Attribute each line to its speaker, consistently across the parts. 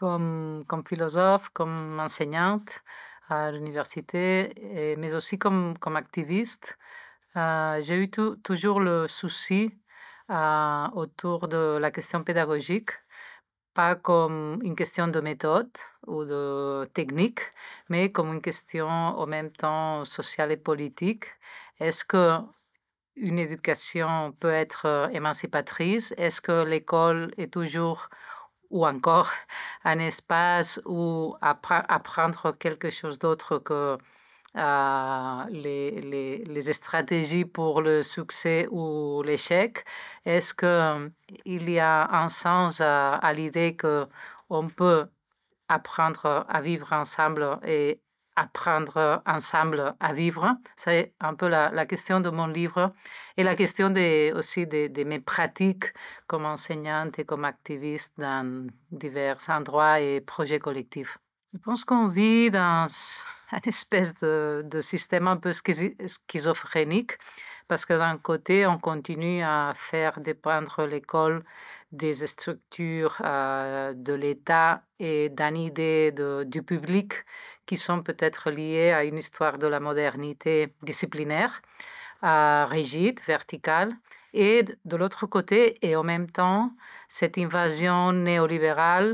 Speaker 1: comme, philosophe, comme enseignante à l'université, eh, mais aussi comme, comme activiste. Eh, j'ai eu toujours le souci eh, autour de la question pédagogique, pas comme une question de méthode ou de technique, mais comme une question en même temps sociale et politique. Est-ce que une éducation peut être euh, émancipatrice Est-ce que l'école est toujours ou encore un espace où apprendre quelque chose d'autre que euh, les, stratégies pour le succès ou l'échec Est-ce qu'il euh, y a un sens à, à l'idée qu'on peut apprendre à vivre ensemble et apprendre ensemble à vivre. C'est un peu la, question de mon livre et la question aussi de, mes pratiques comme enseignante et comme activiste dans divers endroits et projets collectifs. Je pense qu'on vit dans une espèce de, système un peu schizophrénique parce que d'un côté, on continue à faire dépendre l'école des structures euh, de l'État et d'une idée de, du public qui sont peut-être liées à une histoire de la modernité disciplinaire, euh, rigide, verticale, et de l'autre côté, et en même temps, cette invasion néolibérale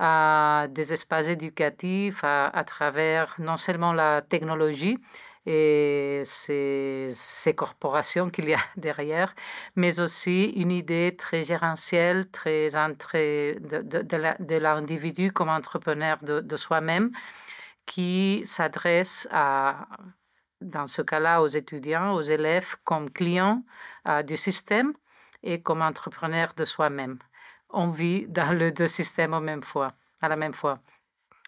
Speaker 1: euh, des espaces éducatifs euh, à, travers non seulement la technologie, et ces, corporations qu'il y a derrière, mais aussi une idée très gérantielle très, entrée de, l'individu comme entrepreneur de, de soi-même, qui s'adresse à, dans ce cas-là, aux étudiants, aux élèves, comme clients euh, du système et comme entrepreneurs de soi-même. On vit dans les deux systèmes même fois, à la même fois.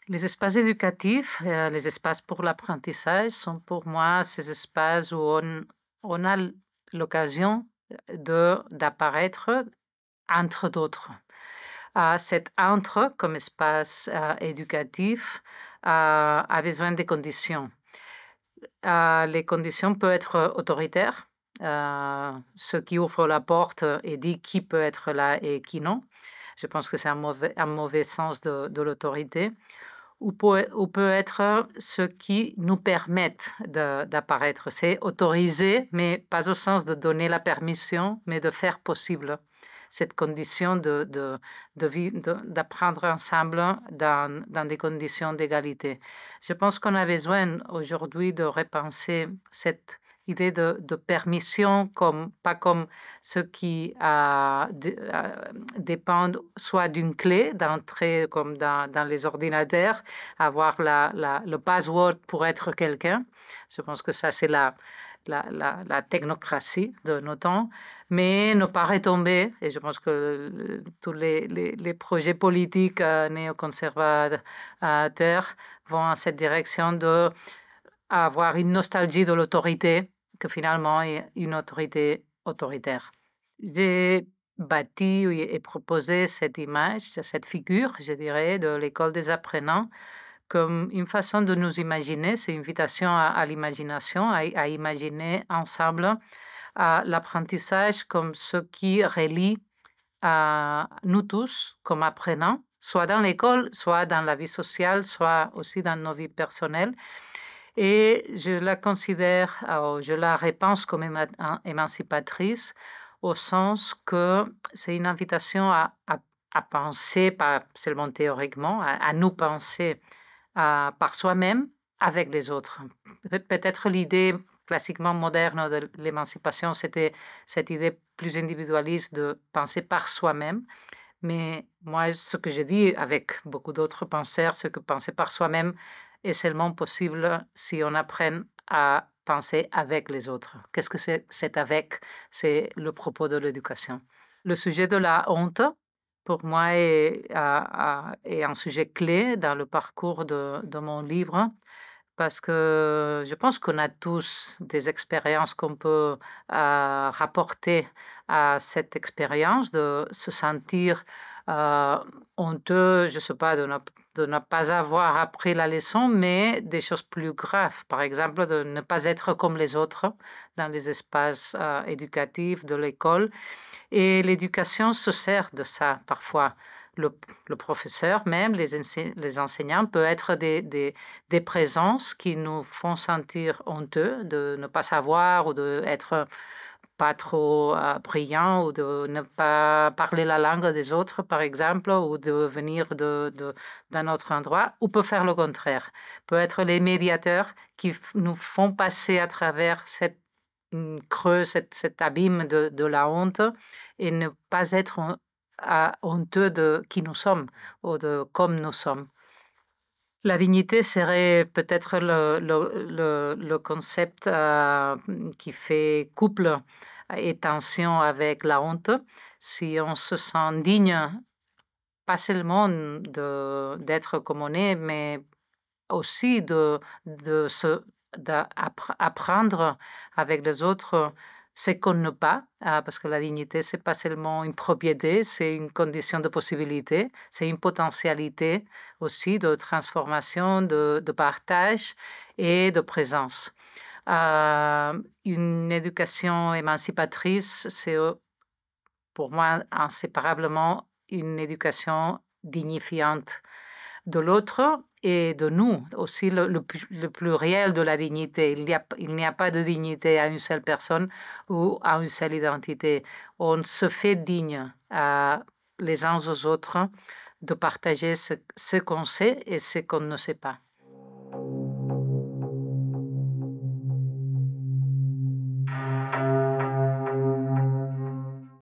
Speaker 1: Les espaces éducatifs, euh, les espaces pour l'apprentissage sont pour moi ces espaces où on, a l'occasion d'apparaître entre d'autres. À euh, cet entre comme espace éducatif a besoin de conditions. Euh, les conditions peuvent être autoritaires, euh, ce qui ouvre la porte et dit qui peut être là et qui non. Je pense que c'est un mauvais, sens de, l'autorité. Ou peut, peut, être ce qui nous permettent d'apparaître. C'est autoriser, mais pas au sens de donner la permission, mais de faire possible cette condition de, de, d'apprendre ensemble dans, dans, des conditions d'égalité. Je pense qu'on a besoin aujourd'hui de repenser cette idée de, permission, comme, pas comme ce qui a euh, euh, dépend soit d'une clé d'entrée, comme dans, dans, les ordinateurs, avoir la, le password pour être quelqu'un. Je pense que ça, c'est la, la, la, technocratie de nos temps, mais ne pas retomber, et je pense que euh, tous les, les, projets politiques euh, néoconservateurs euh, vont en cette direction de avoir une nostalgie de l'autorité, que finalement est une autorité autoritaire. J'ai bâti et proposé cette image, cette figure, je dirais, de l'école des apprenants comme une façon de nous imaginer, c'est une invitation à, l'imagination, à, imaginer ensemble l'apprentissage comme ce qui relie à euh, nous tous comme apprenants, soit dans l'école, soit dans la vie sociale, soit aussi dans nos vies personnelles. Et je la considère, je la repense comme hein, émancipatrice au sens que c'est une invitation à, penser, pas seulement théoriquement, à nous penser par soi-même avec les autres. Peut-être l'idée classiquement moderne de l'émancipation, c'était cette idée plus individualiste de penser par soi-même. Mais moi, ce que j'ai dit avec beaucoup d'autres penseurs, c'est que penser par soi-même est seulement possible si on apprend à penser avec les autres. Qu'est-ce que c'est avec C'est le propos de l'éducation. Le sujet de la honte, pour moi est, un sujet clé dans le parcours de, mon livre parce que je pense qu'on a tous des expériences qu'on peut euh, rapporter à cette expérience de se sentir euh, honteux, je ne sais pas, de ne, pas avoir appris la leçon, mais des choses plus graves. Par exemple, de ne pas être comme les autres dans les espaces euh, éducatifs de l'école. Et l'éducation se sert de ça parfois. Le, professeur, même les, enseignants, peut être des, présences qui nous font sentir honteux de ne pas savoir ou d'être... être pas trop euh, brillant ou de ne pas parler la langue des autres, par exemple, ou de venir d'un de, d'un autre endroit, ou peut faire le contraire. Peut être les médiateurs qui nous font passer à travers cette mm, creux, cet abîme de, de, la honte et ne pas être honteux de qui nous sommes ou de comme nous sommes. La dignité serait peut-être le, concept euh, qui fait couple et tension avec la honte. Si on se sent digne, pas seulement d'être comme on est, mais aussi de, de se d'apprendre avec les autres ce qu'on n'a pas, ah, parce que la dignité, c'est pas seulement une propriété, c'est une condition de possibilité, c'est une potentialité aussi de transformation, de, de partage et de présence. Euh, une éducation émancipatrice, c'est euh, pour moi inséparablement une éducation dignifiante de l'autre et de nous, aussi le, le, réel pluriel de la dignité. Il n'y, a, a pas de dignité à une seule personne ou à une seule identité. On se fait digne euh, les uns aux autres de partager ce qu'on sait et ce qu'on ne sait pas.